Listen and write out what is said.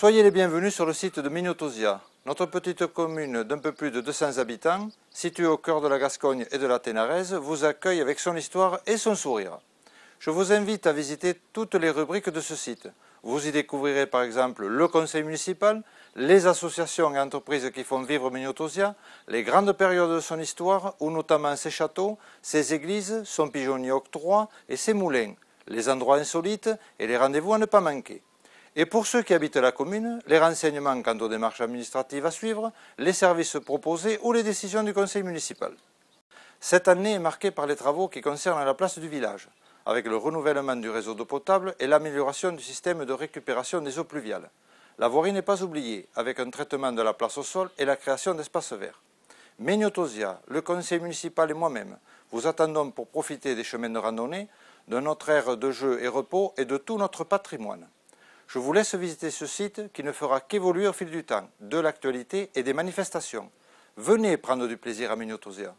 Soyez les bienvenus sur le site de Minotosia, notre petite commune d'un peu plus de 200 habitants, située au cœur de la Gascogne et de la Ténarèse, vous accueille avec son histoire et son sourire. Je vous invite à visiter toutes les rubriques de ce site. Vous y découvrirez par exemple le conseil municipal, les associations et entreprises qui font vivre Minotosia, les grandes périodes de son histoire, ou notamment ses châteaux, ses églises, son pigeonnier octroi et ses moulins, les endroits insolites et les rendez-vous à ne pas manquer. Et pour ceux qui habitent la commune, les renseignements quant aux démarches administratives à suivre, les services proposés ou les décisions du conseil municipal. Cette année est marquée par les travaux qui concernent la place du village, avec le renouvellement du réseau d'eau potable et l'amélioration du système de récupération des eaux pluviales. La voirie n'est pas oubliée, avec un traitement de la place au sol et la création d'espaces verts. Méniotosia, le conseil municipal et moi-même vous attendons pour profiter des chemins de randonnée, de notre aire de jeu et repos et de tout notre patrimoine. Je vous laisse visiter ce site qui ne fera qu'évoluer au fil du temps, de l'actualité et des manifestations. Venez prendre du plaisir à Mugnotosea.